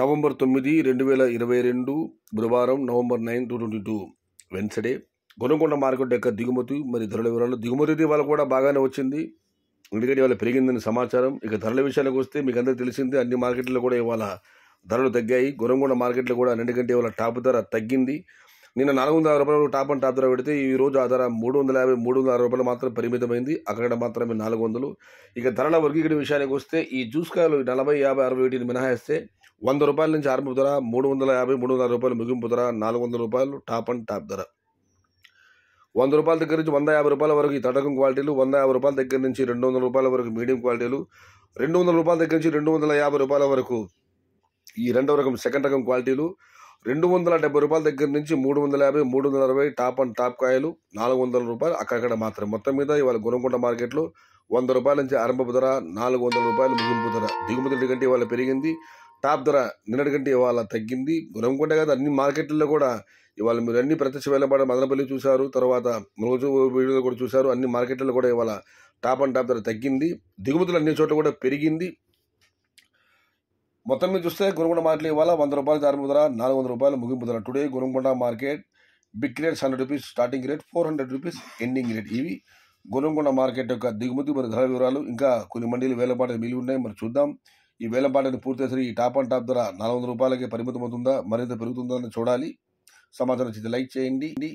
November తొమ్మిది రెండు వేల ఇరవై రెండు బుధవారం November nine two twenty two Wednesday Konugonda market యొక్క దిగుమతి మరి ధరల వివరాలు దిగుమతి ఇవాళ కూడా బాగానే వచ్చింది ఎందుకంటే ఇవాళ పెరిగిందని సమాచారం ఇక ధరల విషయానికి వస్తే మీకు అందరికీ తెలిసిందే అన్ని మార్కెట్లో కూడా ఇవాళ ధరలు తగ్గాయి గొరంగొండ మార్కెట్లో కూడా అన్నిటికంటే ఇవాళ టాప్ ధర తగ్గింది నిన్న నాలుగు వందల రూపాయలు టాప్ అండ్ టాప్ ధర పెడితే ఈ రోజు ఆ ధర మూడు వందల యాభై మూడు వందల అరవై రూపాయలు మాత్రం పరిమితమైంది అక్కడ మాత్రమే నాలుగు వందలు ఇక ధరల వర్గీకరణ విషయానికి వస్తే ఈ జ్యూస్ కాయలు నలభై యాభై అరవై ఒకటిని మినహాయిస్తే వంద రూపాయల నుంచి ఆరంభ ధర మూడు వందల యాభై మూడు వందల రూపాయలు ముగింపు ధర నాలుగు వందల రూపాయలు టాప్ అండ్ టాప్ ధర వంద రూపాయల దగ్గర నుంచి వంద యాభై రూపాయల వరకు ఈ తటకం క్వాలిటీలు వంద యాభై రూపాయల దగ్గర నుంచి రెండు వందల రూపాయల వరకు మీడియం క్వాలిటీలు రెండు వందల రూపాయల దగ్గర నుంచి రెండు వందల యాభై రూపాయల వరకు ఈ రెండవ రకం సెకండ్ రకం క్వాలిటీలు రెండు వందల డెబ్బై రూపాయల దగ్గర నుంచి మూడు వందల యాభై మూడు వందల అరవై టాప్ అండ్ టాప్ కాయలు నాలుగు వందల రూపాయలు అక్కడక్కడ మాత్రం మొత్తం మీద ఇవాళ గుణకొండ మార్కెట్లో వంద రూపాయల నుంచి ఆరంభపు ధర నాలుగు వందల రూపాయలు ముగింపు ధర దిగుమతి కంటే ఇవాళ పెరిగింది టాప్ ధర నిన్నటి కంటే ఇవాళ తగ్గింది గుణంకొండ కాదు అన్ని మార్కెట్లలో కూడా ఇవాళ మీరు అన్ని ప్రత్యక్ష వేలపాట మదనపల్లి చూశారు తర్వాత మునగజు వీడియోలో కూడా చూశారు అన్ని మార్కెట్లలో కూడా ఇవాళ టాప్ అండ్ టాప్ ధర తగ్గింది దిగుమతులు అన్ని చోట్ల కూడా పెరిగింది మొత్తం మీద చూస్తే గురుగొండ మార్కెట్ ఇవాళ వంద రూపాయలు ప్రారంభ ధర నాలుగు వందల రూపాయలు ముగింపు ధర today Gurugonda market big rates hundred rupees starting rate four hundred rupees ending rate ఇవి గురుగొండ మార్కెట్ యొక్క దిగుమతి మరి ధర వివరాలు ఇంకా కొన్ని మండీలు వేలపాటు మిగిలి ఉన్నాయి మరి చూద్దాం ఈ పాటను పూర్తి ఈ టాప్ అండ్ టాప్ ధర నాలుగు వందల రూపాయలకే పరిమితం అవుతుందా మరింత పెరుగుతుందా అని చూడాలి సమాచారం చేసి లైక్ చేయండి